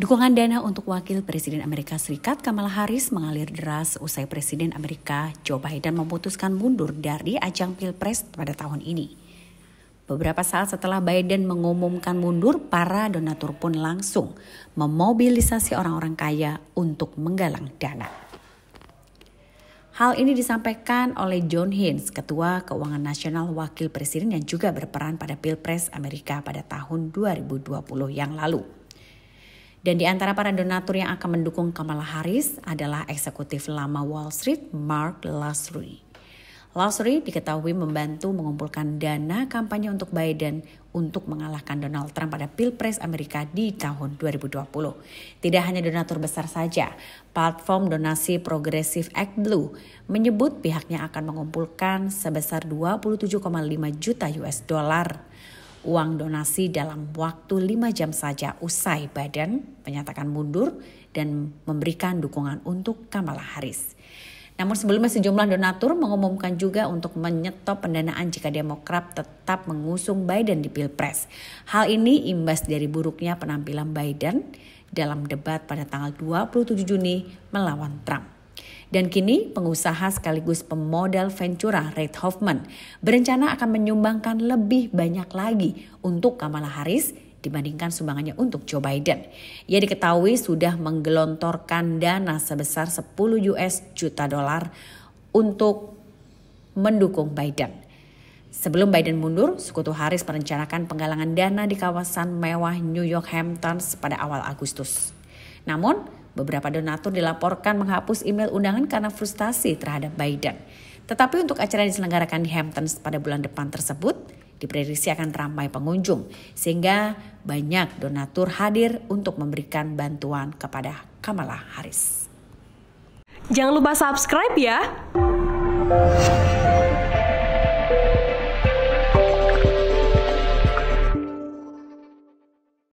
Dukungan dana untuk Wakil Presiden Amerika Serikat Kamala Harris mengalir deras usai Presiden Amerika Joe Biden memutuskan mundur dari ajang Pilpres pada tahun ini. Beberapa saat setelah Biden mengumumkan mundur, para donatur pun langsung memobilisasi orang-orang kaya untuk menggalang dana. Hal ini disampaikan oleh John Hines, Ketua Keuangan Nasional Wakil Presiden yang juga berperan pada Pilpres Amerika pada tahun 2020 yang lalu. Dan di antara para donatur yang akan mendukung Kamala Harris adalah eksekutif lama Wall Street Mark Lasry. Lasry diketahui membantu mengumpulkan dana kampanye untuk Biden untuk mengalahkan Donald Trump pada Pilpres Amerika di tahun 2020. Tidak hanya donatur besar saja, platform donasi progresif ActBlue menyebut pihaknya akan mengumpulkan sebesar 27,5 juta US dollar Uang donasi dalam waktu 5 jam saja usai Biden menyatakan mundur dan memberikan dukungan untuk Kamala Harris. Namun sebelumnya sejumlah donatur mengumumkan juga untuk menyetop pendanaan jika Demokrat tetap mengusung Biden di Pilpres. Hal ini imbas dari buruknya penampilan Biden dalam debat pada tanggal 27 Juni melawan Trump. Dan kini pengusaha sekaligus pemodal Ventura Reid Hoffman berencana akan menyumbangkan lebih banyak lagi untuk Kamala Harris dibandingkan sumbangannya untuk Joe Biden. Ia diketahui sudah menggelontorkan dana sebesar 10 US juta dolar untuk mendukung Biden. Sebelum Biden mundur, sekutu Harris merencanakan penggalangan dana di kawasan mewah New York Hamptons pada awal Agustus. Namun, Beberapa donatur dilaporkan menghapus email undangan karena frustasi terhadap Biden. Tetapi untuk acara yang diselenggarakan di Hamptons pada bulan depan tersebut, diprediksi akan ramai pengunjung, sehingga banyak donatur hadir untuk memberikan bantuan kepada Kamala Harris. Jangan lupa subscribe ya!